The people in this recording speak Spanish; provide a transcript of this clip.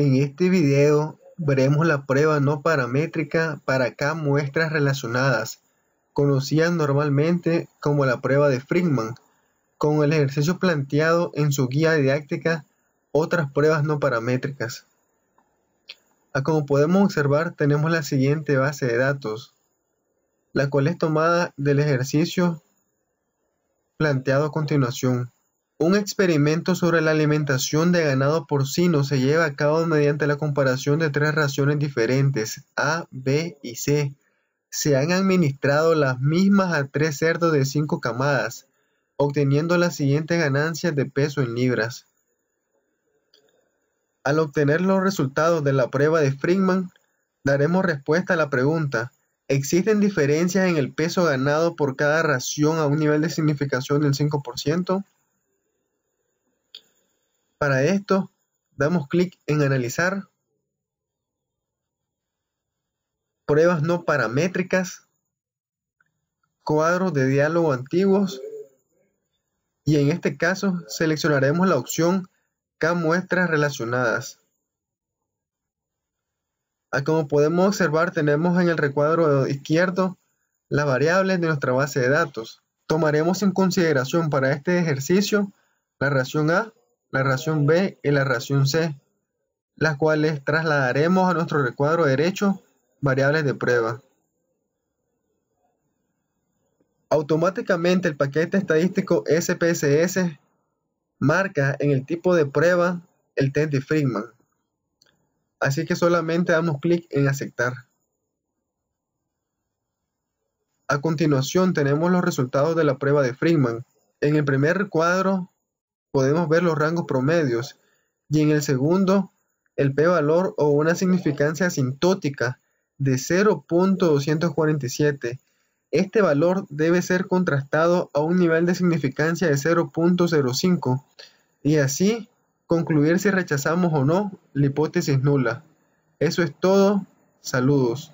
En este video veremos la prueba no paramétrica para K muestras relacionadas, conocida normalmente como la prueba de Friedman, con el ejercicio planteado en su guía didáctica Otras pruebas no paramétricas. Ah, como podemos observar tenemos la siguiente base de datos, la cual es tomada del ejercicio planteado a continuación. Un experimento sobre la alimentación de ganado porcino se lleva a cabo mediante la comparación de tres raciones diferentes, A, B y C. Se han administrado las mismas a tres cerdos de cinco camadas, obteniendo las siguientes ganancias de peso en libras. Al obtener los resultados de la prueba de Friedman, daremos respuesta a la pregunta, ¿existen diferencias en el peso ganado por cada ración a un nivel de significación del 5%? Para esto, damos clic en analizar pruebas no paramétricas, cuadros de diálogo antiguos y en este caso seleccionaremos la opción K muestras relacionadas. Ah, como podemos observar tenemos en el recuadro izquierdo las variables de nuestra base de datos. Tomaremos en consideración para este ejercicio la ración A la ración B y la ración C, las cuales trasladaremos a nuestro recuadro derecho variables de prueba. Automáticamente el paquete estadístico SPSS marca en el tipo de prueba el test de Friedman. Así que solamente damos clic en aceptar. A continuación tenemos los resultados de la prueba de Friedman. En el primer cuadro podemos ver los rangos promedios y en el segundo el p-valor o una significancia asintótica de 0.247. Este valor debe ser contrastado a un nivel de significancia de 0.05 y así concluir si rechazamos o no la hipótesis nula. Eso es todo. Saludos.